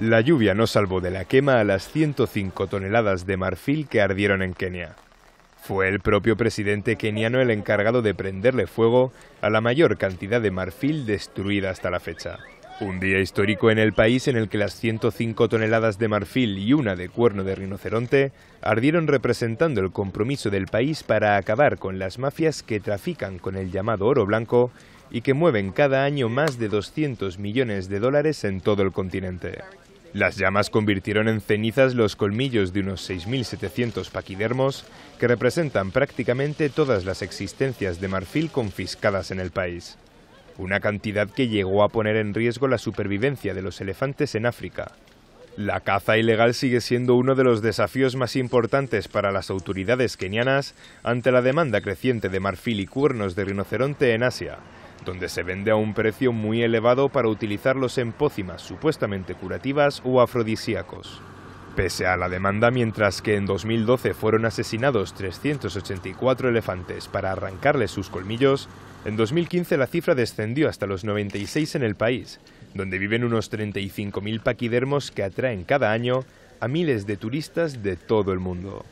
La lluvia no salvó de la quema a las 105 toneladas de marfil que ardieron en Kenia. Fue el propio presidente keniano el encargado de prenderle fuego a la mayor cantidad de marfil destruida hasta la fecha. Un día histórico en el país en el que las 105 toneladas de marfil y una de cuerno de rinoceronte ardieron representando el compromiso del país para acabar con las mafias que trafican con el llamado oro blanco y que mueven cada año más de 200 millones de dólares en todo el continente. Las llamas convirtieron en cenizas los colmillos de unos 6.700 paquidermos, que representan prácticamente todas las existencias de marfil confiscadas en el país. Una cantidad que llegó a poner en riesgo la supervivencia de los elefantes en África. La caza ilegal sigue siendo uno de los desafíos más importantes para las autoridades kenianas ante la demanda creciente de marfil y cuernos de rinoceronte en Asia, donde se vende a un precio muy elevado para utilizarlos en pócimas supuestamente curativas o afrodisíacos. Pese a la demanda, mientras que en 2012 fueron asesinados 384 elefantes para arrancarles sus colmillos, en 2015 la cifra descendió hasta los 96 en el país, donde viven unos 35.000 paquidermos que atraen cada año a miles de turistas de todo el mundo.